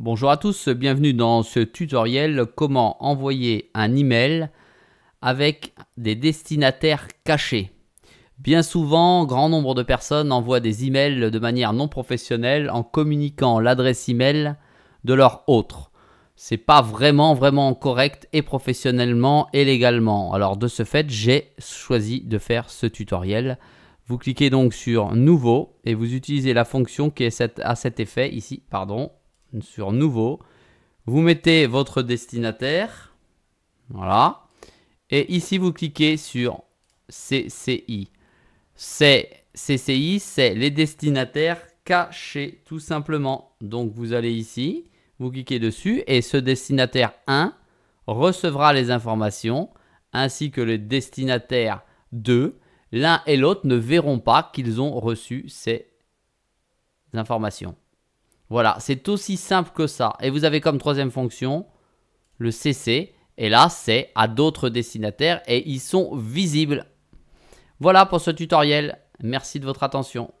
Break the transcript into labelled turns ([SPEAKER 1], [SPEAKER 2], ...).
[SPEAKER 1] Bonjour à tous, bienvenue dans ce tutoriel comment envoyer un email avec des destinataires cachés. Bien souvent, grand nombre de personnes envoient des emails de manière non professionnelle en communiquant l'adresse email de leur autre C'est pas vraiment vraiment correct et professionnellement et légalement. Alors de ce fait, j'ai choisi de faire ce tutoriel. Vous cliquez donc sur nouveau et vous utilisez la fonction qui est à cet effet ici, pardon, sur nouveau. Vous mettez votre destinataire. Voilà. Et ici, vous cliquez sur CCI. CCI, c'est les destinataires cachés, tout simplement. Donc, vous allez ici, vous cliquez dessus et ce destinataire 1 recevra les informations ainsi que le destinataire 2. L'un et l'autre ne verront pas qu'ils ont reçu ces informations. Voilà, c'est aussi simple que ça. Et vous avez comme troisième fonction le CC. Et là, c'est à d'autres destinataires et ils sont visibles. Voilà pour ce tutoriel. Merci de votre attention.